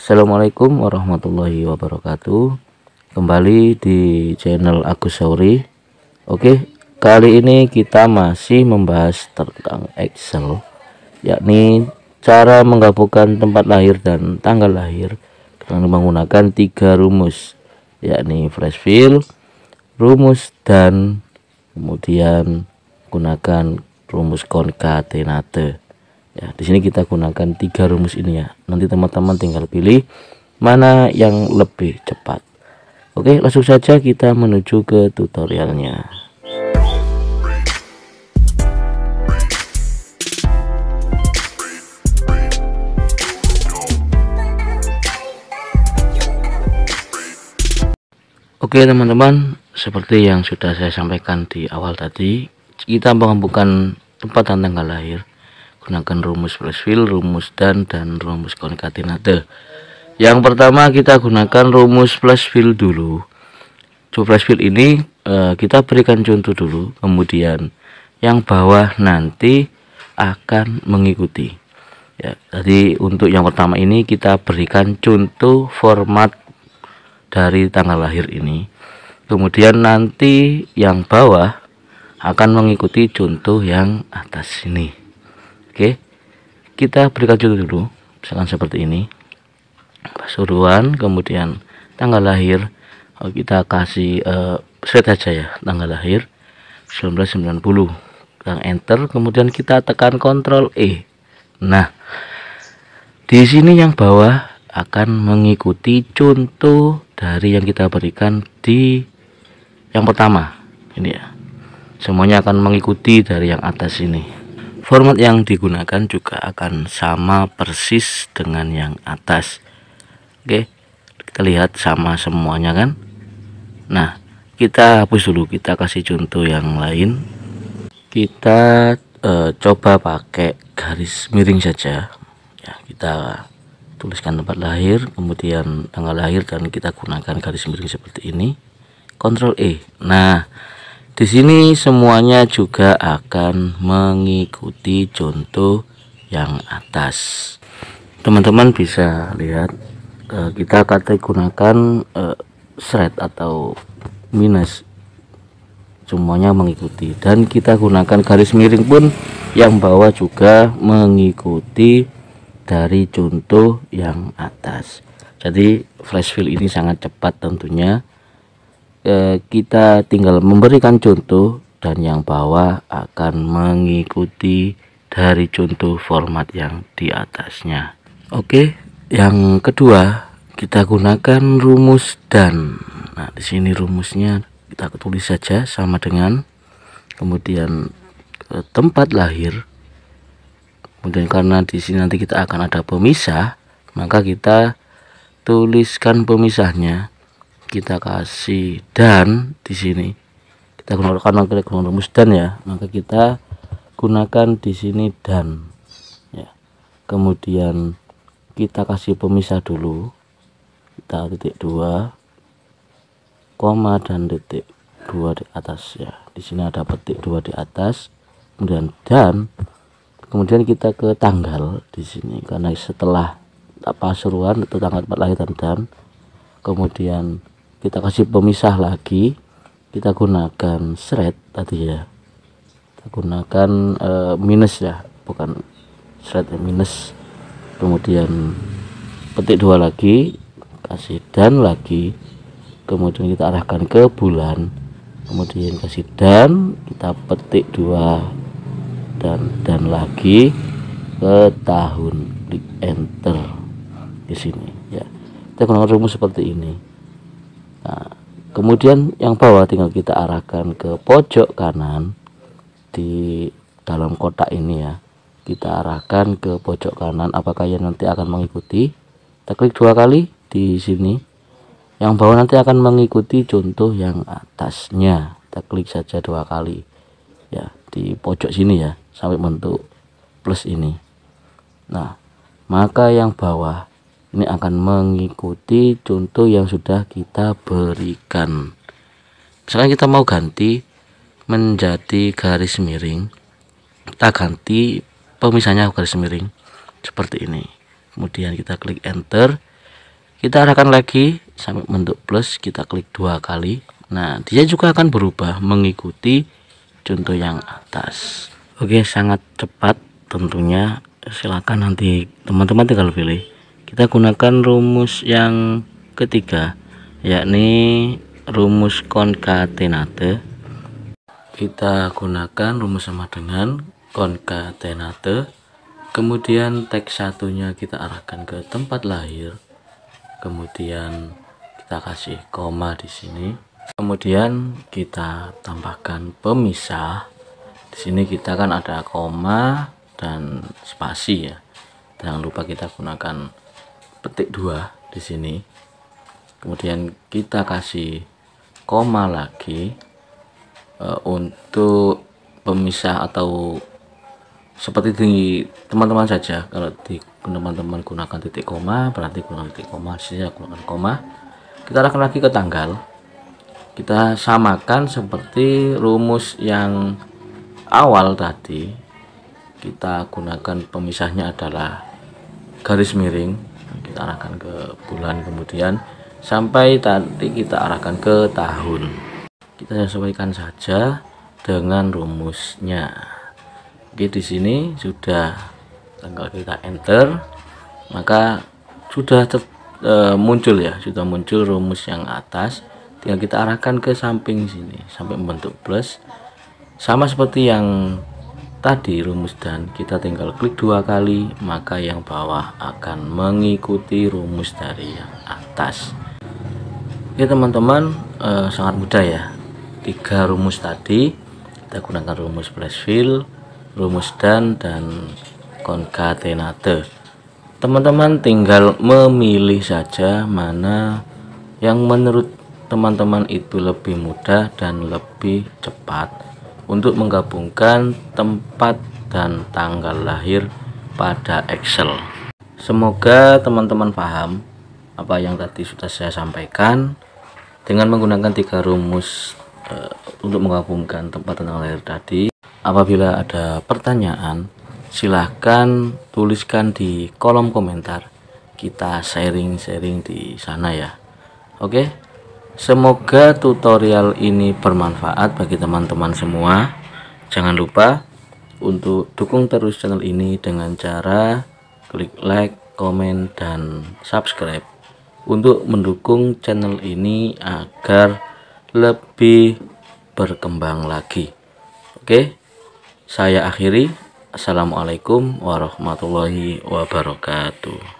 Assalamualaikum warahmatullahi wabarakatuh Kembali di channel Agus Sauri Oke kali ini kita masih membahas tentang Excel Yakni cara menggabungkan tempat lahir dan tanggal lahir Dengan menggunakan tiga rumus Yakni fill rumus dan kemudian gunakan rumus konkatenate ya di sini kita gunakan tiga rumus ini ya nanti teman-teman tinggal pilih mana yang lebih cepat Oke langsung saja kita menuju ke tutorialnya Oke teman-teman seperti yang sudah saya sampaikan di awal tadi kita mengumpulkan tempat dan tanggal lahir gunakan rumus plus fill, rumus dan dan rumus konkatenate. Yang pertama kita gunakan rumus plus fill dulu. Plus fill ini uh, kita berikan contoh dulu, kemudian yang bawah nanti akan mengikuti. Ya, jadi untuk yang pertama ini kita berikan contoh format dari tanggal lahir ini. Kemudian nanti yang bawah akan mengikuti contoh yang atas ini Oke. Kita berikan judul dulu. Misalkan seperti ini. Pasuruan, kemudian tanggal lahir oh, kita kasih uh, eh, set aja ya, tanggal lahir 1990. Kita enter, kemudian kita tekan Ctrl E. Nah, di sini yang bawah akan mengikuti contoh dari yang kita berikan di yang pertama ini ya semuanya akan mengikuti dari yang atas ini format yang digunakan juga akan sama persis dengan yang atas oke kita lihat sama semuanya kan nah kita hapus dulu kita kasih contoh yang lain kita uh, coba pakai garis miring saja ya kita tuliskan tempat lahir kemudian tanggal lahir dan kita gunakan garis miring seperti ini Ctrl E nah di sini semuanya juga akan mengikuti contoh yang atas. Teman-teman bisa lihat eh, kita kata gunakan eh, thread atau minus semuanya mengikuti dan kita gunakan garis miring pun yang bawah juga mengikuti dari contoh yang atas jadi flash fill ini sangat cepat tentunya Eh, kita tinggal memberikan contoh dan yang bawah akan mengikuti dari contoh format yang di atasnya oke yang kedua kita gunakan rumus dan nah di sini rumusnya kita tulis saja sama dengan kemudian ke eh, tempat lahir kemudian karena di sini nanti kita akan ada pemisah maka kita tuliskan pemisahnya kita kasih dan di sini kita gunakan karena kita gunakan rumus dan ya maka kita gunakan di sini dan ya kemudian kita kasih pemisah dulu kita titik dua koma dan titik dua di atas ya di sini ada petik dua di atas kemudian dan kemudian kita ke tanggal di sini karena setelah apa seruan itu tanggal empat lahir dan dan kemudian kita kasih pemisah lagi kita gunakan seret tadi ya kita gunakan uh, minus ya bukan thread ya, minus kemudian petik dua lagi kasih dan lagi kemudian kita arahkan ke bulan kemudian kasih dan kita petik dua dan dan lagi ke tahun klik enter di sini ya kita gunakan rumus seperti ini kemudian yang bawah tinggal kita arahkan ke pojok kanan di dalam kotak ini ya kita arahkan ke pojok kanan apakah yang nanti akan mengikuti kita klik dua kali di sini yang bawah nanti akan mengikuti contoh yang atasnya kita klik saja dua kali ya di pojok sini ya sampai bentuk plus ini nah maka yang bawah ini akan mengikuti contoh yang sudah kita berikan misalkan kita mau ganti menjadi garis miring kita ganti pemisahnya garis miring seperti ini kemudian kita klik enter kita arahkan lagi sampai bentuk plus kita klik dua kali nah dia juga akan berubah mengikuti contoh yang atas oke sangat cepat tentunya silahkan nanti teman-teman tinggal pilih kita gunakan rumus yang ketiga yakni rumus konkatenate kita gunakan rumus sama dengan konkatenate kemudian teks satunya kita arahkan ke tempat lahir kemudian kita kasih koma di sini kemudian kita tambahkan pemisah di sini kita kan ada koma dan spasi ya jangan lupa kita gunakan petik dua di sini kemudian kita kasih koma lagi e, untuk pemisah atau seperti di teman-teman saja kalau di teman-teman gunakan titik koma berarti gunakan titik koma sisanya gunakan koma kita akan lagi ke tanggal kita samakan seperti rumus yang awal tadi kita gunakan pemisahnya adalah garis miring kita arahkan ke bulan kemudian sampai tadi kita arahkan ke tahun kita sesuaikan saja dengan rumusnya oke di sini sudah tanggal kita enter maka sudah e, muncul ya sudah muncul rumus yang atas tinggal kita arahkan ke samping sini sampai membentuk plus sama seperti yang tadi rumus dan kita tinggal klik dua kali maka yang bawah akan mengikuti rumus dari yang atas Ya teman-teman eh, sangat mudah ya tiga rumus tadi kita gunakan rumus fill, rumus dan dan concatenate. teman-teman tinggal memilih saja mana yang menurut teman-teman itu lebih mudah dan lebih cepat untuk menggabungkan tempat dan tanggal lahir pada Excel. Semoga teman-teman paham apa yang tadi sudah saya sampaikan dengan menggunakan tiga rumus e, untuk menggabungkan tempat dan tanggal lahir tadi. Apabila ada pertanyaan, silahkan tuliskan di kolom komentar. Kita sharing-sharing di sana ya. Oke. Okay? Semoga tutorial ini bermanfaat bagi teman-teman semua. Jangan lupa untuk dukung terus channel ini dengan cara klik like, komen, dan subscribe untuk mendukung channel ini agar lebih berkembang lagi. Oke, saya akhiri. Assalamualaikum warahmatullahi wabarakatuh.